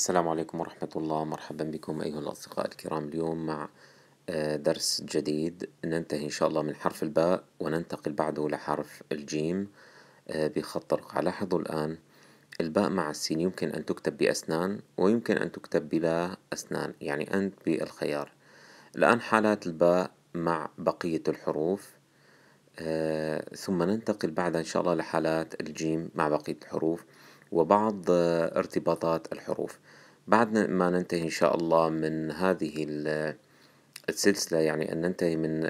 السلام عليكم ورحمة الله مرحبا بكم أيها الأصدقاء الكرام اليوم مع آه، درس جديد ننتهي إن شاء الله من حرف الباء وننتقل بعده لحرف الجيم آه، بخط رقعة لاحظوا الآن الباء مع السين يمكن أن تكتب بأسنان ويمكن أن تكتب بلا أسنان يعني أنت بالخيار الآن حالات الباء مع بقية الحروف آه، ثم ننتقل بعدها إن شاء الله لحالات الجيم مع بقية الحروف وبعض آه، ارتباطات الحروف بعد ما ننتهي إن شاء الله من هذه السلسلة يعني أن ننتهي من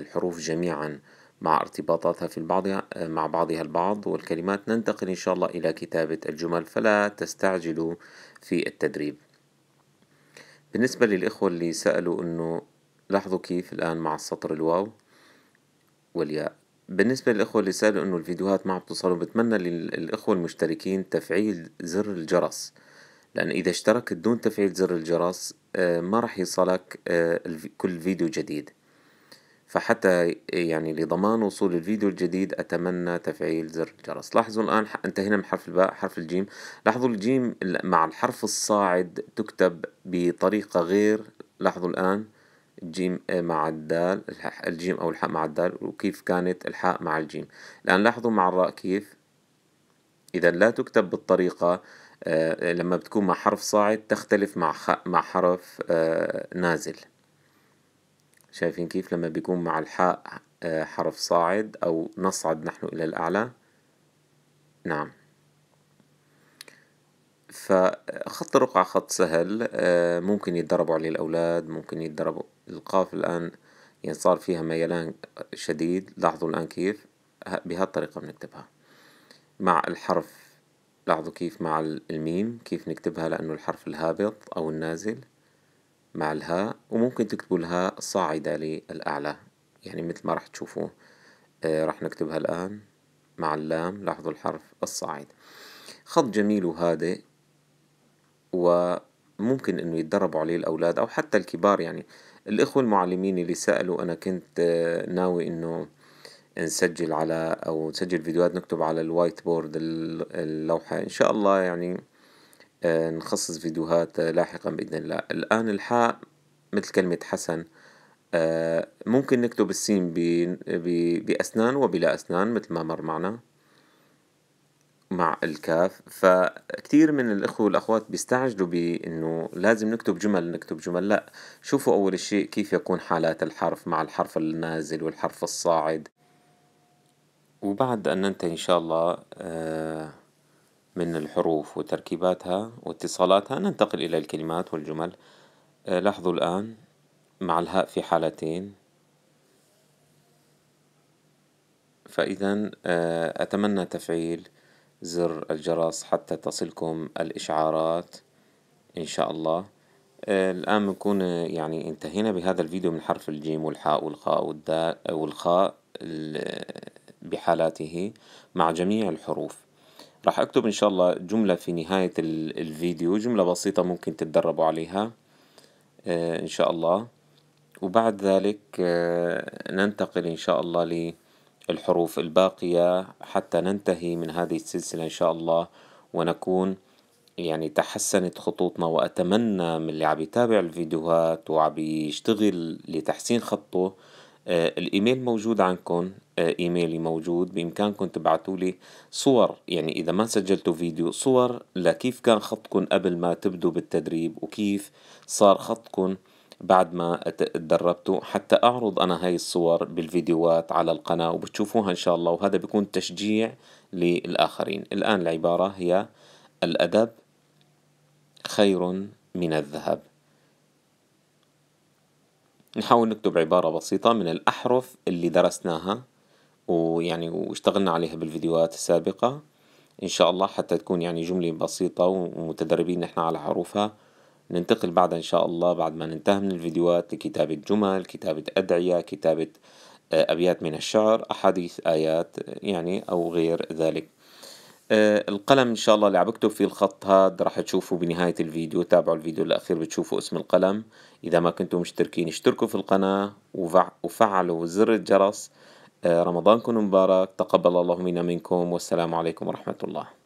الحروف جميعا مع ارتباطاتها في البعض آه، مع بعضها البعض والكلمات ننتقل إن شاء الله إلى كتابة الجمل فلا تستعجلوا في التدريب بالنسبة للإخوة اللي سألوا أنه لاحظوا كيف الآن مع السطر الواو والياء بالنسبة للإخوة اللي سألوا إنه الفيديوهات ما عم توصلوا بتمنى للإخوة المشتركين تفعيل زر الجرس لأن إذا اشتركت دون تفعيل زر الجرس آه، ما راح يصلك آه، كل فيديو جديد فحتى يعني لضمان وصول الفيديو الجديد أتمنى تفعيل زر الجرس لاحظوا الآن انتهينا من حرف الباء حرف الجيم لاحظوا الجيم مع الحرف الصاعد تكتب بطريقة غير لاحظوا الآن الجيم آه، مع الدال الجيم أو الحاء مع الدال وكيف كانت الحاء مع الجيم الآن لاحظوا مع الراء كيف إذا لا تكتب بالطريقة آه، لما بتكون مع حرف صاعد تختلف مع مع حرف آه، نازل شايفين كيف لما بيكون مع الحاء حرف صاعد أو نصعد نحن إلى الأعلى نعم فخط الرقعة خط سهل ممكن يتدربوا عليه الأولاد ممكن يتدربوا القاف الآن يعني صار فيها ميلان شديد لاحظوا الآن كيف بهالطريقة بنكتبها مع الحرف لاحظوا كيف مع الميم كيف نكتبها لأنه الحرف الهابط أو النازل مع الهاء وممكن تكتبوا الهاء صاعدة للأعلى يعني مثل ما راح تشوفوه آه راح نكتبها الآن مع اللام لاحظوا الحرف الصاعد خط جميل وهادئ وممكن انه يتدربوا عليه الاولاد او حتى الكبار يعني الإخوة المعلمين اللي سألوا أنا كنت آه، ناوي إنه نسجل على أو نسجل فيديوهات نكتب على الوايت بورد اللوحة إن شاء الله يعني آه، نخصص فيديوهات آه، لاحقا بإذن الله الآن الحاء مثل كلمة حسن ممكن نكتب السين بأسنان وبلا أسنان مثل ما مر معنا مع الكاف فكتير من الإخوة والأخوات بيستعجلوا بأنه لازم نكتب جمل نكتب جمل لا شوفوا أول شيء كيف يكون حالات الحرف مع الحرف النازل والحرف الصاعد وبعد أن ننتهي إن شاء الله آه، من الحروف وتركيباتها واتصالاتها ننتقل إلى الكلمات والجمل آه، لاحظوا الآن مع الهاء في حالتين فإذا آه، أتمنى تفعيل زر الجرس حتى تصلكم الإشعارات إن شاء الله آه، الآن بنكون آه، يعني انتهينا بهذا الفيديو من حرف الجيم والحاء والخاء والداء آه، والخاء بحالاته مع جميع الحروف راح أكتب إن شاء الله جملة في نهاية الفيديو جملة بسيطة ممكن تتدربوا عليها إن شاء الله وبعد ذلك ننتقل إن شاء الله ل الحروف الباقية حتى ننتهي من هذه السلسلة إن شاء الله ونكون يعني تحسنت خطوطنا وأتمنى من اللي عم يتابع الفيديوهات وعم يشتغل لتحسين خطه آه الإيميل موجود عندكم آه إيميلي موجود بإمكانكم تبعتوا لي صور يعني إذا ما سجلتوا فيديو صور لكيف كان خطكم قبل ما تبدوا بالتدريب وكيف صار خطكم بعد ما تدربتوا حتى أعرض أنا هاي الصور بالفيديوهات على القناة وبتشوفوها إن شاء الله وهذا بيكون تشجيع للآخرين الآن العبارة هي الأدب خير من الذهب نحاول نكتب عبارة بسيطة من الأحرف اللي درسناها ويعني واشتغلنا عليها بالفيديوهات السابقة إن شاء الله حتى تكون يعني جملة بسيطة ومتدربين نحن على حروفها ننتقل بعدها إن شاء الله بعد ما ننتهي من الفيديوهات لكتابة جمل كتابة أدعية كتابة آه، أبيات من الشعر أحاديث آيات يعني أو غير ذلك آه، القلم إن شاء الله اللي عم بكتب فيه الخط هاد راح تشوفوا بنهاية الفيديو تابعوا الفيديو الأخير بتشوفوا اسم القلم إذا ما كنتم مشتركين اشتركوا في القناة وفعلوا زر الجرس آه، رمضانكم مبارك تقبل الله منا منكم والسلام عليكم ورحمة الله